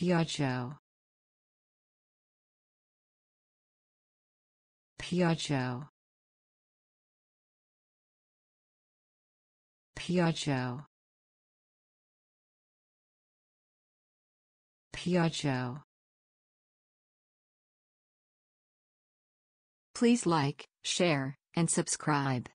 Piaggio. Piaggio. Piaggio. Piaggio. Please like, share, and subscribe.